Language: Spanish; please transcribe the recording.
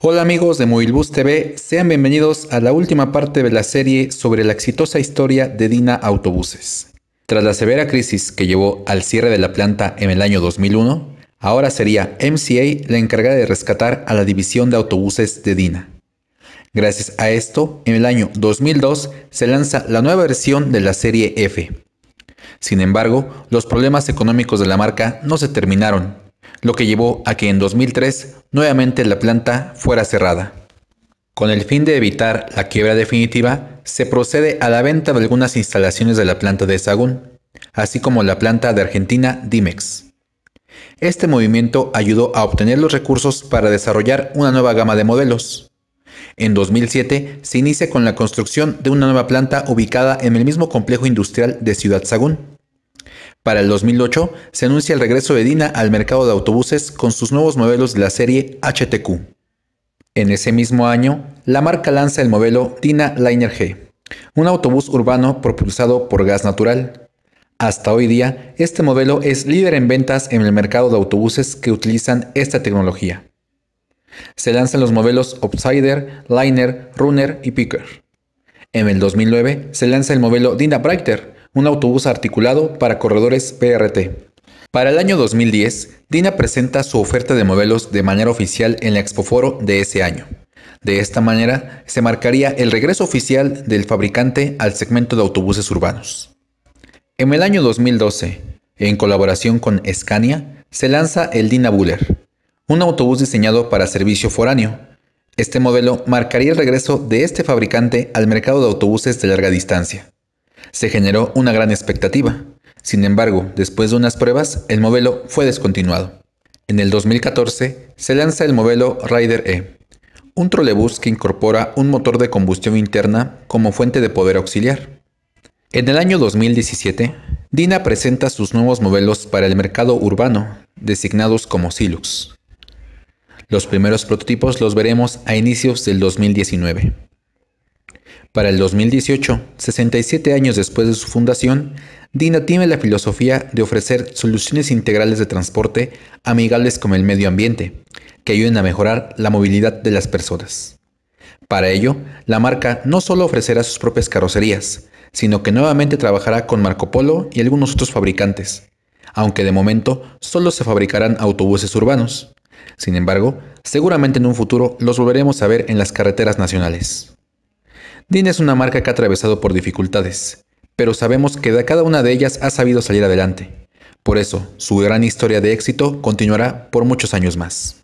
Hola amigos de Movilbus TV, sean bienvenidos a la última parte de la serie sobre la exitosa historia de Dina Autobuses. Tras la severa crisis que llevó al cierre de la planta en el año 2001, ahora sería MCA la encargada de rescatar a la división de autobuses de Dina. Gracias a esto, en el año 2002 se lanza la nueva versión de la serie F. Sin embargo, los problemas económicos de la marca no se terminaron lo que llevó a que en 2003 nuevamente la planta fuera cerrada. Con el fin de evitar la quiebra definitiva, se procede a la venta de algunas instalaciones de la planta de Sagún, así como la planta de Argentina Dimex. Este movimiento ayudó a obtener los recursos para desarrollar una nueva gama de modelos. En 2007 se inicia con la construcción de una nueva planta ubicada en el mismo complejo industrial de Ciudad Sagún. Para el 2008 se anuncia el regreso de Dina al mercado de autobuses con sus nuevos modelos de la serie HTQ. En ese mismo año, la marca lanza el modelo Dina Liner G, un autobús urbano propulsado por gas natural. Hasta hoy día, este modelo es líder en ventas en el mercado de autobuses que utilizan esta tecnología. Se lanzan los modelos Upsider, Liner, Runner y Picker. En el 2009 se lanza el modelo Dina Brighter, un autobús articulado para corredores PRT. Para el año 2010, DINA presenta su oferta de modelos de manera oficial en la Expoforo de ese año. De esta manera, se marcaría el regreso oficial del fabricante al segmento de autobuses urbanos. En el año 2012, en colaboración con Scania, se lanza el Dina Buller, un autobús diseñado para servicio foráneo. Este modelo marcaría el regreso de este fabricante al mercado de autobuses de larga distancia. Se generó una gran expectativa. Sin embargo, después de unas pruebas, el modelo fue descontinuado. En el 2014 se lanza el modelo Rider E, un trolebús que incorpora un motor de combustión interna como fuente de poder auxiliar. En el año 2017, Dina presenta sus nuevos modelos para el mercado urbano, designados como Silux. Los primeros prototipos los veremos a inicios del 2019. Para el 2018, 67 años después de su fundación, Dina tiene la filosofía de ofrecer soluciones integrales de transporte amigables con el medio ambiente, que ayuden a mejorar la movilidad de las personas. Para ello, la marca no solo ofrecerá sus propias carrocerías, sino que nuevamente trabajará con Marco Polo y algunos otros fabricantes, aunque de momento solo se fabricarán autobuses urbanos. Sin embargo, seguramente en un futuro los volveremos a ver en las carreteras nacionales. DIN es una marca que ha atravesado por dificultades, pero sabemos que de cada una de ellas ha sabido salir adelante. Por eso, su gran historia de éxito continuará por muchos años más.